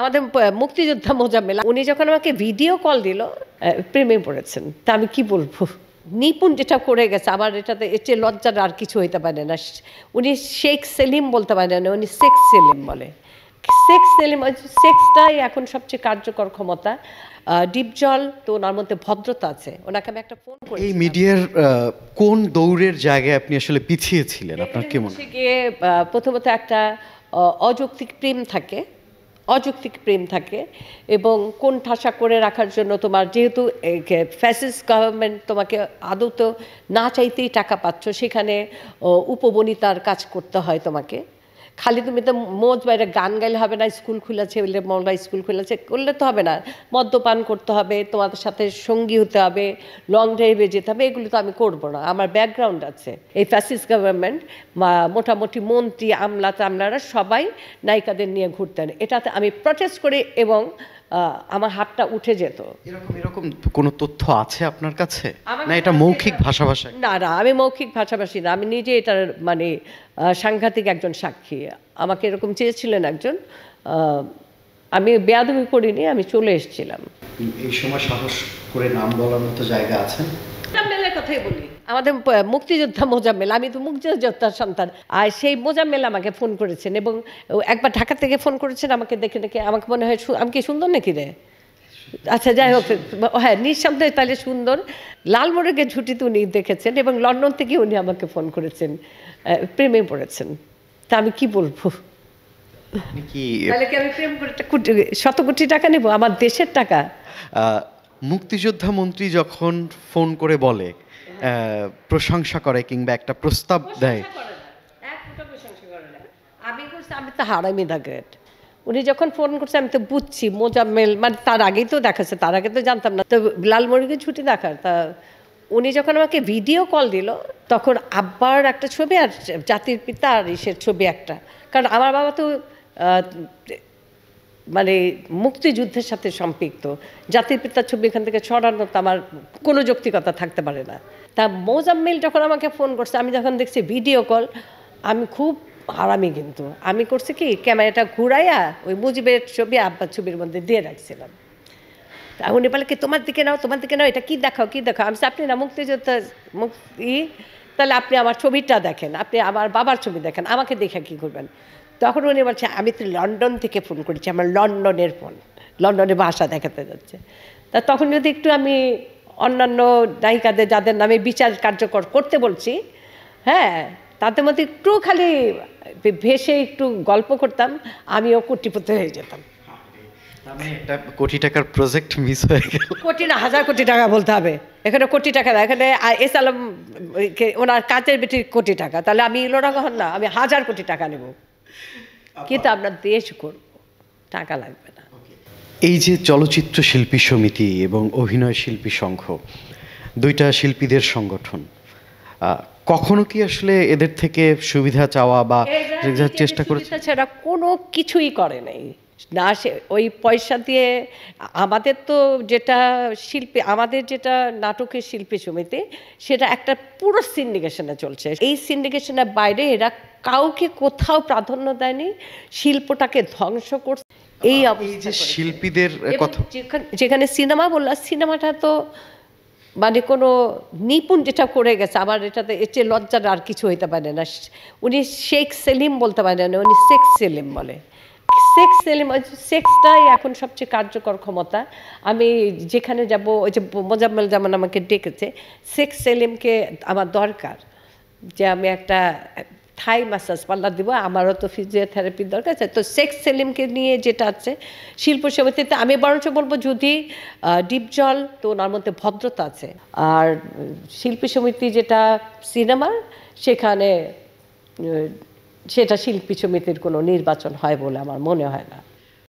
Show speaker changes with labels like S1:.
S1: আমাদের মুক্তিযোদ্ধা মোজাম্মেলা উনি যখন আমাকে ভিডিও কল দিল প্রেমে পড়েছেন তা আমি কি বলবো নিপুণ যেটা করে গেছে আমার এটাতে এতে লজ্জার আর কিছু হইতে পারে না উনি শেখ সেলিম বলতে পারে না উনি শেখ সেলিম বলে শেখ সেলিম সেক্সটাই এখন সবচেয়ে কার্যকর ক্ষমতা ডিপজল তো ওনার মধ্যে ভদ্রতা আছে ওনাকে আমি একটা ফোন করি এই
S2: মিডিয়ার কোন দৌড়ের জায়গায় আপনি আসলে পিছিয়েছিলেন আপনার কেমন
S1: গিয়ে প্রথমত একটা অযৌক্তিক প্রেম থাকে অযৌক্তিক প্রেম থাকে এবং কোন ঠাসা করে রাখার জন্য তোমার যেহেতু ফ্যাসিস গভর্নমেন্ট তোমাকে আদৌ না চাইতেই টাকা পাচ্ছ সেখানে উপবনিতার কাজ করতে হয় তোমাকে খালি তুমি তো মোজ বাইরে গান গাইলে হবে না স্কুল খুলেছে বলে মৌলা স্কুল খুলেছে করলে তো হবে না মদ্যপান করতে হবে তোমাদের সাথে সঙ্গী হতে হবে লং ড্রাইভে যেতে হবে এগুলো তো আমি করবো না আমার ব্যাকগ্রাউন্ড আছে এই ফ্যাসিস গভর্নমেন্ট মোটামুটি মন্ত্রী আমলা তামলারা সবাই নায়িকাদের নিয়ে ঘুরতেন এটাতে আমি প্রটেস্ট করি এবং আমার হাতটা উঠে যেত এরকম এরকম
S2: কোনো তথ্য আছে আপনার কাছে না এটা মৌখিক ভাষাভাষী
S1: না না আমি মৌখিক ভাষাভাষী না আমি নিজে এটার মানে সাংঘাতিক একজন সাক্ষী আমাকে এরকম চেয়েছিলেন একজন আমি বেয়াদমি করিনি আমি চলে এসেছিলাম
S2: এই সময় সাহস করে নাম বলার মতো জায়গা আছে
S1: কথাই বলি আমাদের মুক্তিযোদ্ধা মোজাম্মেল আমি তো মুক্তিযোদ্ধার সন্তান আর সেই মোজাম্মেল আমাকে ফোন করেছেন এবং একবার ঢাকা থেকে ফোন করেছেন আমাকে দেখে দেখে আমাকে মনে হয় আমি কি সুন্দর নাকি রে আচ্ছা যাই হোক হ্যাঁ নিঃসন্দেহে তাহলে সুন্দর লালমোড়গে ঝুটিতে উনি দেখেছেন এবং লন্ডন থেকে উনি আমাকে ফোন করেছেন প্রেমে পড়েছেন তা আমি কি বলবো কি শত কোটি টাকা নেব আমার দেশের টাকা
S2: মুক্তিযোদ্ধা মন্ত্রী যখন ফোন করে বলে প্রশংসা করে কিংবা একটা প্রস্তাব দেয়
S1: আমি আমি তো হারামি গ্রেট উনি যখন ফোন করছে আমি তো বুঝছি মোজাম্মেল মানে তার আগেই তো দেখাচ্ছে তার আগে তো জানতাম না তো মুরগি ছুটি দেখার তা উনি যখন আমাকে ভিডিও কল দিল তখন আব্বার একটা ছবি আর জাতির পিতা আর ইসের ছবি একটা কারণ আমার বাবা তো মানে মুক্তিযুদ্ধের সাথে সম্পৃক্ত জাতির পিতার ছবি এখান থেকে ছড়ানো তো আমার কোনো যৌক্তিকতা থাকতে পারে না তা মোজাম্মিল যখন আমাকে ফোন করছে আমি যখন দেখছি ভিডিও কল আমি খুব আরামি কিন্তু আমি করছি কি ক্যামেরাটা ঘুরাইয়া ওই মুজিবের ছবি আব্বার ছবির মধ্যে দিয়ে রাখছিলাম উনি বলে কি তোমার দিকে নাও তোমার দিকে নাও এটা কি দেখাও কি দেখাও আমি আপনি না মুক্তিযোদ্ধা মুক্তি তাহলে আপনি আমার ছবিটা দেখেন আপনি আমার বাবার ছবি দেখেন আমাকে দেখে কী করবেন তখন উনি বলছে আমি তো লন্ডন থেকে ফোন করেছি আমার লন্ডনের ফোন লন্ডনে ভাষা দেখাতে যাচ্ছে তা তখন যদি একটু আমি অন্যান্য নায়িকাদের যাদের নামে বিচার কার্যকর করতে বলছি হ্যাঁ তাদের মধ্যে একটু খালি ভেসে একটু গল্প করতাম আমিও কর্তৃপক্ষ হয়ে যেতাম
S2: কোটি টাকার প্রজেক্ট মিস হয়ে গেল
S1: কোটি না হাজার কোটি টাকা বলতে হবে এখানে কোটি টাকা না এখানে এস আলম ওনার কাঁচের বেটি কোটি টাকা তাহলে আমি ইলোরা গহন না আমি হাজার কোটি টাকা নেব কিন্তু আপনার দেশ করব টাকা লাগবে না
S2: এই যে চলচ্চিত্র শিল্পী সমিতি এবং অভিনয় শিল্পী সংঘ দুইটা শিল্পীদের সংগঠন কখনো কি আসলে এদের থেকে সুবিধা চাওয়া বা চেষ্টা করেছে
S1: কোনো কিছুই করে নাই না সে ওই পয়সা দিয়ে আমাদের তো যেটা শিল্পী আমাদের যেটা নাটকের শিল্পী সমিতি সেটা একটা পুরো সিন্ডিকেশনে চলছে এই সিন্ডিকেশনের বাইরে এরা কাউকে কোথাও প্রাধান্য দেয়নি শিল্পটাকে ধ্বংস করছে এই যে শিল্পীদের কথা যেখানে সিনেমা বললাম সিনেমাটা তো মানে কোনো নিপুণ যেটা করে গেছে আমার এটাতে এর চেয়ে লজ্জার আর কিছু হইতে পারে না উনি শেখ সেলিম বলতে পারে না উনি শেখ সেলিম বলে সেক্স এলিমেন্ট সেক্সটাই এখন সবচেয়ে কার্যকর ক্ষমতা আমি যেখানে যাব ওই যে মোজাম্মেল জামান আমাকে ডেকেছে সেক্স সেলিমকে আমার দরকার যে আমি একটা থাই মাসাজ পাল্লা দিব আমারও তো ফিজিওথেরাপির দরকার আছে তো সেক্স সেলিমকে নিয়ে যেটা আছে শিল্প সমিতিতে আমি বরঞ্চ বলবো যদি ডিপ জল তো ওনার মধ্যে ভদ্রতা আছে আর শিল্পী সমিতি যেটা সিনেমার সেখানে সেটা শিল্পী সমিতির কোনো নির্বাচন হয় বলে আমার মনে হয় না